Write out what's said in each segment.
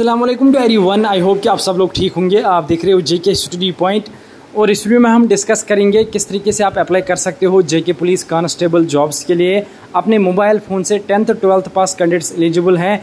अल्लाम to everyone I hope कि आप सब लोग ठीक होंगे आप देख रहे हो जे के स्टडी पॉइंट और इस वीडियो में हम डिस्कस करेंगे किस तरीके से आप अप्लाई कर सकते हो जे के पुलिस कांस्टेबल जॉब्स के लिए अपने मोबाइल फ़ोन से tenth twelfth pass candidates eligible हैं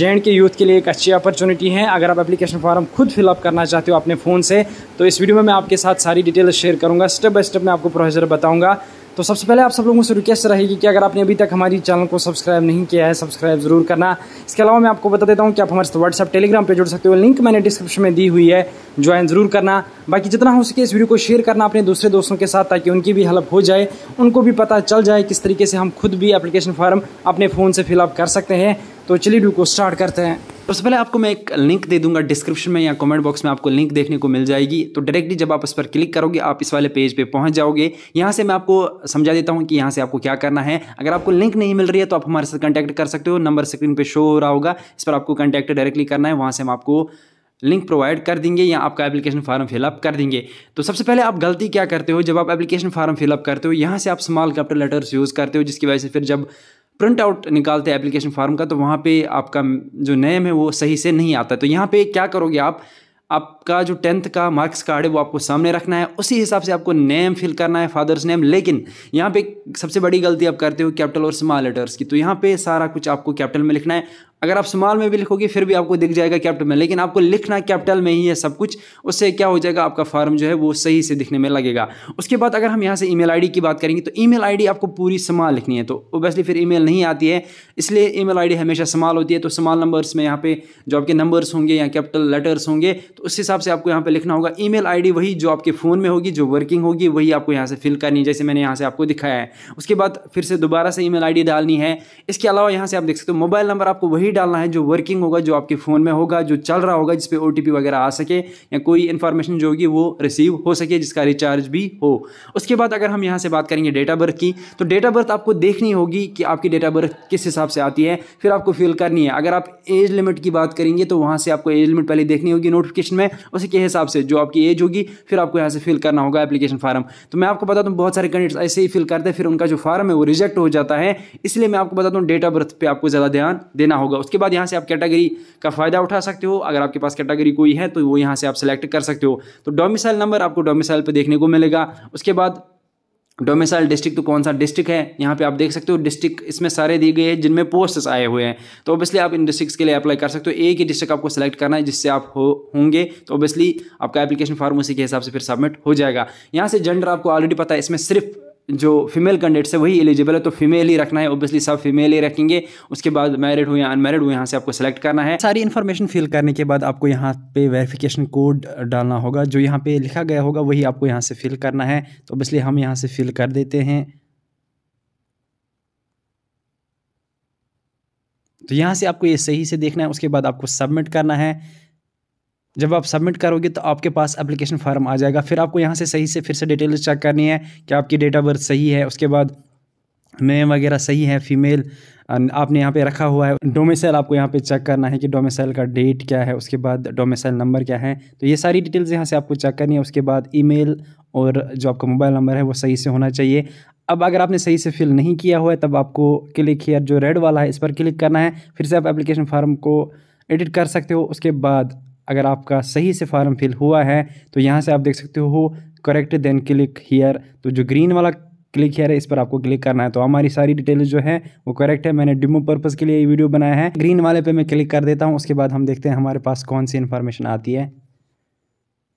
जे के यूथ के लिए एक अच्छी अपॉर्चुनिटी है अगर आप एप्लीकेशन फॉर्म खुद फिलअप करना चाहते हो अपने फ़ोन से तो इस वीडियो में मैं आपके साथ सारी डिटेल्स शेयर करूँगा स्टेप बाई स्टेप मैं आपको प्रोसीजर बताऊँगा तो सबसे पहले आप सब लोगों से रिक्वेस्ट रहेगी कि अगर आपने अभी तक हमारी चैनल को सब्सक्राइब नहीं किया है सब्सक्राइब जरूर करना इसके अलावा मैं आपको बता देता हूँ कि आप हमारे व्हाट्सअप टेलीग्राम पर जुड़ सकते हो लिंक मैंने डिस्क्रिप्शन में दी हुई है ज्वाइन जरूर करना बाकी जितना हो सके इस वीडियो को शेयर करना अपने दूसरे दोस्तों के साथ ताकि उनकी भी हेल्प हो जाए उनको भी पता चल जाए किस तरीके से हम खुद भी एप्लीकेशन फॉर्म अपने फ़ोन से फिलअप कर सकते हैं तो चलिए वीडियो को स्टार्ट करते हैं तो सबसे पहले आपको मैं एक लिंक दे दूंगा डिस्क्रिप्शन में या कमेंट बॉक्स में आपको लिंक देखने को मिल जाएगी तो डायरेक्टली जब आप इस पर क्लिक करोगे आप इस वाले पेज पे पहुंच जाओगे यहाँ से मैं आपको समझा देता हूँ कि यहाँ से आपको क्या करना है अगर आपको लिंक नहीं मिल रही है तो आप हमारे साथ कॉन्टैक्ट कर सकते हो नंबर स्क्रीन पर शो हो रहा होगा इस पर आपको कॉन्टैक्ट डायरेक्टली करना है वहाँ से हम आपको लिंक प्रोवाइड कर देंगे या आपका एप्लीकेशन फॉर्म फिलअप कर देंगे तो सबसे पहले आप गलती क्या करते हो जब आप एप्लीकेशन फॉर्म फिलअप करते हो यहाँ से आप स्मॉल कैपिटल लेटर्स यूज़ करते हो जिसकी वजह से फिर जब प्रिंट आउट निकालते हैं एप्लीकेशन फॉर्म का तो वहाँ पे आपका जो नेम है वो सही से नहीं आता तो यहाँ पे क्या करोगे आप आपका जो टेंथ का मार्क्स कार्ड है वो आपको सामने रखना है उसी हिसाब से आपको नेम फिल करना है फादर्स नेम लेकिन यहाँ पे सबसे बड़ी गलती आप करते हो कैपिटल और स्मॉल लेटर्स की तो यहाँ पे सारा कुछ आपको कैपिटल में लिखना है अगर आप स्मॉल में भी लिखोगे फिर भी आपको दिख जाएगा कैपिटल में लेकिन आपको लिखना कैपिटल में ही है सब कुछ उससे क्या हो जाएगा आपका फॉर्म जो है वो सही से दिखने में लगेगा उसके बाद अगर हम यहाँ से ईमेल आईडी की बात करेंगे तो ईमेल आईडी आपको पूरी स्मॉल लिखनी है तो ओबियसली फिर ईमेल नहीं आती है इसलिए ई मेल हमेशा स्मॉल होती है तो स्मॉल नंबर्स में यहाँ पर जो आपके नंबर्स होंगे या कैपिटल लेटर्स होंगे तो उस हिसाब से आपको यहाँ पर लिखना होगा ई मेल वही जो आपके फ़ोन में होगी जो वर्किंग होगी वही आपको यहाँ से फिल करनी है जैसे मैंने यहाँ से आपको दिखाया है उसके बाद फिर से दोबारा से ई मेल डालनी है इसके अलावा यहाँ से आप देख सकते हो मोबाइल नंबर आपको वही वही डालना है जो वर्किंग होगा जो आपके फ़ोन में होगा जो चल रहा होगा जिस पर ओ वगैरह आ सके या कोई इन्फॉर्मेशन जो होगी वो रिसीव हो सके जिसका रिचार्ज भी हो उसके बाद अगर हम यहाँ से बात करेंगे ऑफ बर्थ की तो ऑफ बर्थ आपको देखनी होगी कि आपकी डेट ऑफ बर्थ किस हिसाब से आती है फिर आपको फिल करनी है अगर आप एज लिमिट की बात करेंगे तो वहाँ से आपको एज लिमिट पहले देखनी होगी नोटिफिकेशन में उसी के हिसाब से जो आपकी एज होगी फिर आपको यहाँ से फिल करना होगा एप्लीकेशन फार्म तो मैं आपको बता दूँ बहुत सारे कैंडिडेट्स ऐसे ही फिल करते हैं फिर उनका जो फार्म है वो रिजेक्ट हो जाता है इसलिए मैं आपको बता दूँ डेट ऑफ बर्थ पर आपको ज़्यादा ध्यान देना होगा होगा उसके बाद यहाँ से आप कैटेगरी का फ़ायदा उठा सकते हो अगर आपके पास कैटेगरी कोई है तो वो यहाँ से आप सेलेक्ट कर सकते हो तो डोमिसाइल नंबर आपको डोमिसाइल पर देखने को मिलेगा उसके बाद डोमिसाइल डिस्ट्रिक्ट तो कौन सा डिस्ट्रिक्ट है यहाँ पे आप देख सकते हो डिस्ट्रिक्ट इसमें सारे दिए गए हैं जिनमें पोस्ट्स आए हुए हैं तो ऑब्वियसली आप इन डिस्ट्रिक्ट्स के लिए अप्लाई कर सकते हो एक ही डिस्ट्रिक्ट आपको सेलेक्ट करना है जिससे आप हो होंगे तो ऑब्वियसली आपका एप्लीकेशन फार्म उसी के हिसाब से फिर सबमिट हो जाएगा यहाँ से जेंडर आपको ऑलरेडी पता है इसमें सिर्फ जो फीमेल कैंडिडेट्स है वही एलिजिबल है तो फीमेल ही रखना है ऑब्वियसली सब फीमेल ही रखेंगे उसके बाद मैरिड हुए या अनमैरिड हुए यहाँ से आपको सेलेक्ट करना है सारी इन्फॉर्मेशन फिल करने के बाद आपको यहाँ पे वेरिफिकेशन कोड डालना होगा जो यहाँ पे लिखा गया होगा वही आपको यहाँ से फिल करना है तो ऑब्वियसली हम यहाँ से फिल कर देते हैं तो यहाँ से आपको ये सही से देखना है उसके बाद आपको सबमिट करना है जब आप सबमिट करोगे तो आपके पास एप्लीकेशन फॉर्म आ जाएगा फिर आपको यहाँ से सही से फिर से डिटेल्स चेक करनी है कि आपकी डेट ऑफ बर्थ सही है उसके बाद नेम वगैरह सही है फीमेल आपने यहाँ पे रखा हुआ है डोमेसाइल आपको यहाँ पे चेक करना है कि डोमेसाइल का डेट क्या है उसके बाद डोमेसाइल नंबर क्या है तो ये सारी डिटेल्स यहाँ से आपको चेक करनी है उसके बाद ईमेल और जो आपका मोबाइल नंबर है वो सही से होना चाहिए अब अगर आपने सही से फिल नहीं किया हुआ है तब आपको क्लिक हेयर जो रेड वाला है इस पर क्लिक करना है फिर से आप एप्लीकेशन फार्म को एडिट कर सकते हो उसके बाद अगर आपका सही से फॉर्म फिल हुआ है तो यहाँ से आप देख सकते हो करेक्ट देन क्लिक हीयर तो जो ग्रीन वाला क्लिक हेयर है इस पर आपको क्लिक करना है तो हमारी सारी डिटेल्स जो है वो करेक्ट है मैंने डिमो पर्पस के लिए ये वीडियो बनाया है ग्रीन वाले पे मैं क्लिक कर देता हूँ उसके बाद हम देखते हैं हमारे पास कौन सी इन्फॉर्मेशन आती है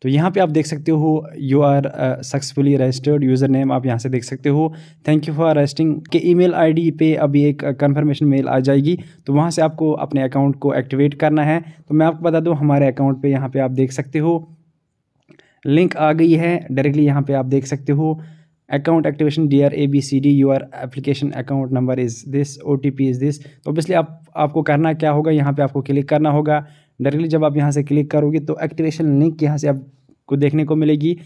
तो यहाँ पे आप देख सकते हो you are successfully registered user name आप यहाँ से देख सकते हो थैंक यू फॉर रजिस्टिंग के ईमेल आईडी पे अभी एक कंफर्मेशन uh, मेल आ जाएगी तो वहाँ से आपको अपने अकाउंट को एक्टिवेट करना है तो मैं आपको बता दूँ हमारे अकाउंट पे यहाँ पे आप देख सकते हो लिंक आ गई है डायरेक्टली यहाँ पर आप देख सकते हो account activation dear A B C D your application account number is this O T P is this तो ओबियसली आप आपको करना क्या होगा यहाँ पर आपको क्लिक करना होगा डायरेक्टली जब आप यहाँ से क्लिक करोगे तो एक्टिवेशन लिंक यहाँ से आप को देखने को मिलेगी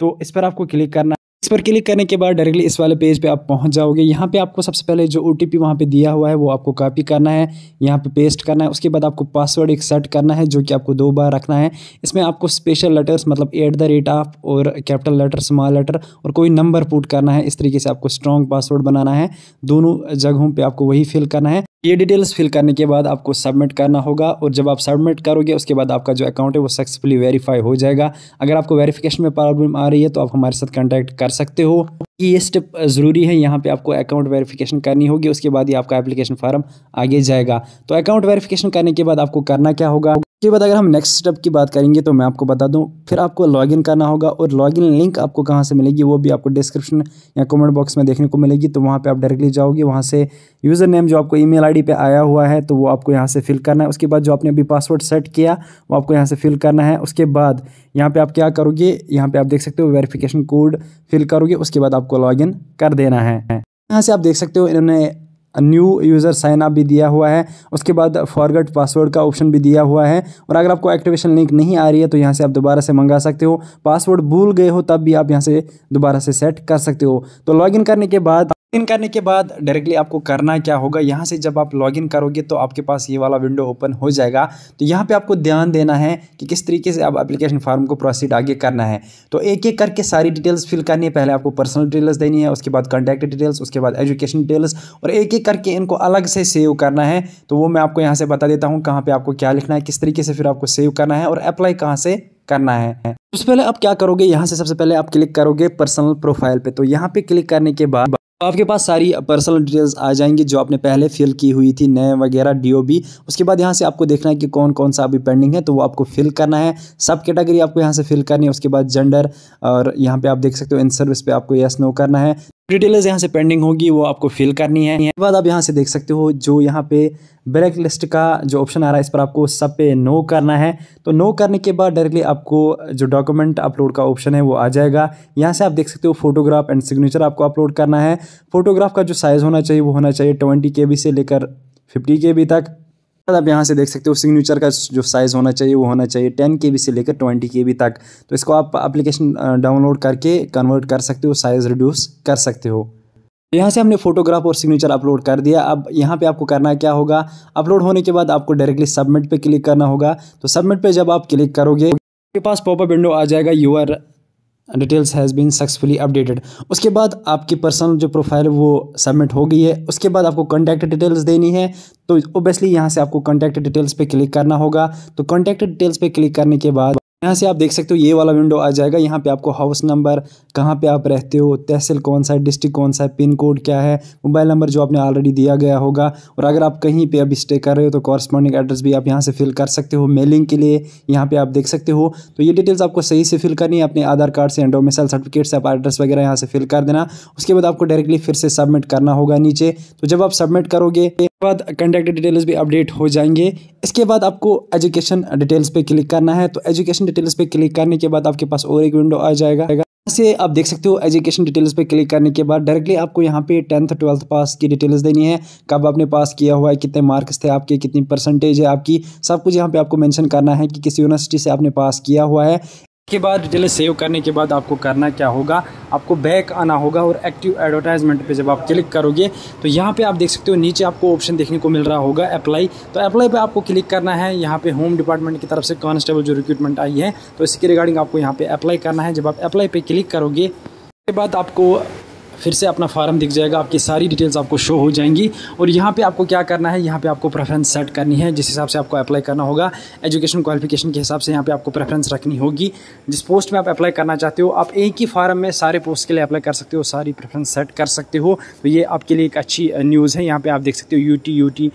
तो इस पर आपको क्लिक करना इस पर क्लिक करने के बाद डायरेक्टली इस वाले पेज पे आप पहुंच जाओगे यहाँ पे आपको सबसे पहले जो ओ टी पी वहाँ पर दिया हुआ है वो आपको कॉपी करना है यहाँ पे पेस्ट करना है उसके बाद आपको पासवर्ड एक सेट करना है जो कि आपको दो बार रखना है इसमें आपको स्पेशल लेटर्स मतलब एट द रेट ऑफ और कैपिटल लेटर स्मॉल लेटर और कोई नंबर पुट करना है इस तरीके से आपको स्ट्रॉन्ग पासवर्ड बनाना है दोनों जगहों पर आपको वही फिल करना है ये डिटेल्स फिल करने के बाद आपको सबमिट करना होगा और जब आप सबमिट करोगे उसके बाद आपका जो अकाउंट है वो सक्सेसफुली वेरीफाई हो जाएगा अगर आपको वेरिफिकेशन में प्रॉब्लम आ रही है तो आप हमारे साथ कॉन्टैक्ट कर सकते हो ये स्टेप ज़रूरी है यहाँ पे आपको अकाउंट वेरिफिकेशन करनी होगी उसके बाद ही आपका एप्लीकेशन फॉर्म आगे जाएगा तो अकाउंट वेरिफिकेशन करने के बाद आपको करना क्या होगा उसके बाद अगर हम नेक्स्ट स्टेप की बात करेंगे तो मैं आपको बता दूं फिर आपको लॉगिन करना होगा और लॉगिन लिंक आपको कहाँ से मिलेगी वो भी आपको डिस्क्रिप्शन या कमेंट बॉक्स में देखने को मिलेगी तो वहाँ पे आप डायरेक्टली जाओगे वहाँ से यूज़र नेम जो आपको ईमेल आईडी पे आया हुआ है तो वो आपको यहाँ से फिल करना है उसके बाद जो आपने अभी पासवर्ड सेट किया वो आपको यहाँ से फिल करना है उसके बाद यहाँ पर आप क्या करोगे यहाँ पर आप देख सकते हो वेरीफिकेशन कोड फिल करोगे उसके बाद आपको लॉगिन कर देना है यहाँ से आप देख सकते हो इन्होंने न्यू यूज़र साइन अप भी दिया हुआ है उसके बाद फॉरगेट पासवर्ड का ऑप्शन भी दिया हुआ है और अगर आपको एक्टिवेशन लिंक नहीं आ रही है तो यहाँ से आप दोबारा से मंगा सकते हो पासवर्ड भूल गए हो तब भी आप यहाँ से दोबारा से सेट कर सकते हो तो लॉगिन करने के बाद इन करने के बाद डायरेक्टली आपको करना क्या होगा यहाँ से जब आप लॉगिन करोगे तो आपके पास ये वाला विंडो ओपन हो जाएगा तो यहाँ पे आपको ध्यान देना है कि किस तरीके से आप एप्लीकेशन फॉर्म को प्रोसीड आगे करना है तो एक एक करके सारी डिटेल्स फिल करनी है पहले आपको पर्सनल डिटेल्स देनी है उसके बाद कॉन्टैक्ट डिटेल्स उसके बाद एजुकेशन डिटेल्स और एक एक करके इनको अलग से सेव करना है तो वो मैं आपको यहाँ से बता देता हूँ कहाँ पर आपको क्या लिखना है किस तरीके से फिर आपको सेव करना है और अप्लाई कहाँ से करना है उससे पहले आप क्या करोगे यहाँ से सबसे पहले आप क्लिक करोगे पर्सनल प्रोफाइल पे तो यहाँ पे क्लिक करने के बाद आपके पास सारी पर्सनल डिटेल्स आ जाएंगी जो आपने पहले फिल की हुई थी नए वगैरह डीओबी उसके बाद यहाँ से आपको देखना है कि कौन कौन सा अभी पेंडिंग है तो वो आपको फिल करना है सब कैटेगरी आपको यहाँ से फिल करनी है उसके बाद जेंडर और यहाँ पे आप देख सकते हो इन सर्विस पे आपको यस नो करना है डिटेल्स यहाँ से पेंडिंग होगी वो आपको फिल करनी है बाद आप यहाँ से देख सकते हो जो यहाँ पे ब्लैक लिस्ट का जो ऑप्शन आ रहा है इस पर आपको सब पे नो करना है तो नो करने के बाद डायरेक्टली आपको जो डॉक्यूमेंट अपलोड का ऑप्शन है वो आ जाएगा यहाँ से आप देख सकते हो फोटोग्राफ एंड सिग्नेचर आपको अपलोड करना है फोटोग्राफ का जो साइज़ होना चाहिए वो होना चाहिए ट्वेंटी के से लेकर फिफ्टी के तक आप यहाँ से देख सकते हो सिग्नेचर का जो साइज़ होना चाहिए वो होना चाहिए टेन के से लेकर ट्वेंटी के तक तो इसको आप एप्लीकेशन डाउनलोड करके कन्वर्ट कर सकते हो साइज़ रिड्यूस कर सकते हो यहाँ से हमने फोटोग्राफ और सिग्नेचर अपलोड कर दिया अब यहाँ पे आपको करना क्या होगा अपलोड होने के बाद आपको डायरेक्टली सबमिट पे क्लिक करना होगा तो सबमिट पे जब आप क्लिक करोगे आपके पास पॉपअप विंडो आ जाएगा your details has been successfully updated उसके बाद आपकी पर्सनल जो प्रोफाइल वो सबमिट हो गई है उसके बाद आपको कॉन्टैक्ट डिटेल्स देनी है तो ओबियसली यहाँ से आपको कॉन्टैक्ट डिटेल्स पे क्लिक करना होगा तो कॉन्टैक्ट डिटेल्स पे क्लिक करने के बाद यहाँ से आप देख सकते हो ये वाला विंडो आ जाएगा यहाँ पे आपको हाउस नंबर कहाँ पे आप रहते हो तहसील कौन सा है डिस्ट्रिक्ट कौन सा है पिन कोड क्या है मोबाइल नंबर जो आपने ऑलरेडी दिया गया होगा और अगर आप कहीं पे अभी स्टे कर रहे हो तो कॉरस्पॉन्डिंग एड्रेस भी आप यहाँ से फिल कर सकते हो मेलिंग के लिए यहाँ पर आप देख सकते हो तो ये डिटेल्स आपको सही से फिल करनी है अपने आधार कार्ड से डोमिसल सर्टिफिकेट से आप एड्रेस वगैरह यहाँ से फिल कर देना उसके बाद आपको डायरेक्टली फिर से सबमिट करना होगा नीचे तो जब आप सबमिट करोगे बाद कंटेक्ट डिटेल्स भी अपडेट हो जाएंगे इसके बाद आपको एजुकेशन डिटेल्स पे क्लिक करना है तो एजुकेशन डिटेल्स पे क्लिक करने के बाद आपके पास और एक विंडो आ जाएगा से आप देख सकते हो एजुकेशन डिटेल्स पे क्लिक करने के बाद डायरेक्टली आपको यहाँ पे टेंथ ट्वेल्थ पास की डिटेल्स देनी है कब आपने पास किया हुआ है कितने मार्क्स थे आपके कितनी परसेंटेज है आपकी सब कुछ यहाँ पे आपको मेंशन करना है कि किस यूनिवर्सिटी से आपने पास किया हुआ है के बाद डिटेल सेव करने के बाद आपको करना क्या होगा आपको बैक आना होगा और एक्टिव एडवर्टाइजमेंट पे जब आप क्लिक करोगे तो यहाँ पे आप देख सकते हो नीचे आपको ऑप्शन देखने को मिल रहा होगा अप्लाई तो अप्लाई पे आपको क्लिक करना है यहाँ पे होम डिपार्टमेंट की तरफ से कॉन्स्टेबल जो रिक्रूटमेंट आई है तो इसके रिगार्डिंग आपको यहाँ पर अप्लाई करना है जब आप अप्लाई पर क्लिक करोगे उसके बाद आपको फिर से अपना फार्म दिख जाएगा आपकी सारी डिटेल्स आपको शो हो जाएंगी और यहाँ पे आपको क्या करना है यहाँ पे आपको प्रेफरेंस सेट करनी है जिस हिसाब से आपको अप्लाई करना होगा एजुकेशन क्वालिफिकेशन के हिसाब से यहाँ पे आपको प्रेफरेंस रखनी होगी जिस पोस्ट में आप अप्लाई करना चाहते हो आप एक ही फार्म में सारे पोस्ट के लिए अप्लाई कर सकते हो सारी प्रेफरेंस सेट कर सकते हो तो ये आपके लिए एक अच्छी न्यूज़ है यहाँ पर आप देख सकते हो U T U T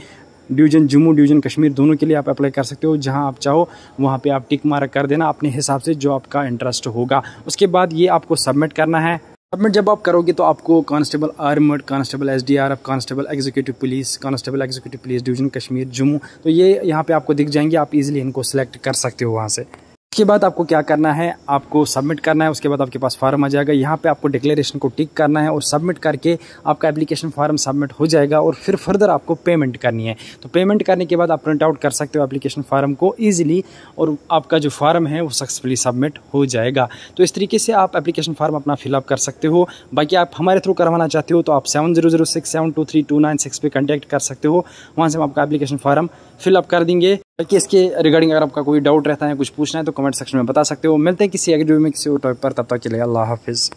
division Jammu division Kashmir दोनों के लिए आप अप्लाई कर सकते हो जहां आप चाहो वहां पे आप टिक मार्क कर देना अपने हिसाब से जो आपका इंटरेस्ट होगा उसके बाद ये आपको सबमिट करना है अपमेंट जब आप करोगे तो आपको constable armed constable S D R F constable executive police constable executive police division Kashmir Jammu तो ये यहाँ पे आपको दिख जाएंगे आप इजीली इनको सेलेक्ट कर सकते हो वहाँ से उसके बाद आपको क्या करना है आपको सबमिट करना है उसके बाद आपके पास फार्म आ जाएगा यहाँ पे आपको डिक्लेरेशन को टिक करना है और सबमिट करके आपका एप्लीकेशन फार्म सबमिट हो जाएगा और फिर फर्दर आपको पेमेंट करनी है तो पेमेंट करने के बाद आप प्रिंट आउट कर सकते हो एप्लीकेशन फार्म को ईजिली और आपका जो फॉर्म है वो सक्सेसफुली सबमिट हो जाएगा तो इस तरीके से आप एप्लीकेशन फार्म अपना फिलअप कर सकते हो बाकी आप हमारे थ्रू करवाना चाहते हो तो आप seven zero zero six seven two three two nine six पर कॉन्टैक्ट कर सकते हो वहाँ से हम आपका एप्लीकेशन फार्म फिलअप कर देंगे बल्कि इसके रिगार्डिंग अगर आपका कोई डाउट रहता है कुछ पूछना है तो कमेंट सेक्शन में बता सकते हो मिलते हैं किसी एग्री में किसी टॉपिक पर तब तक के लिए अल्लाह हाफिज़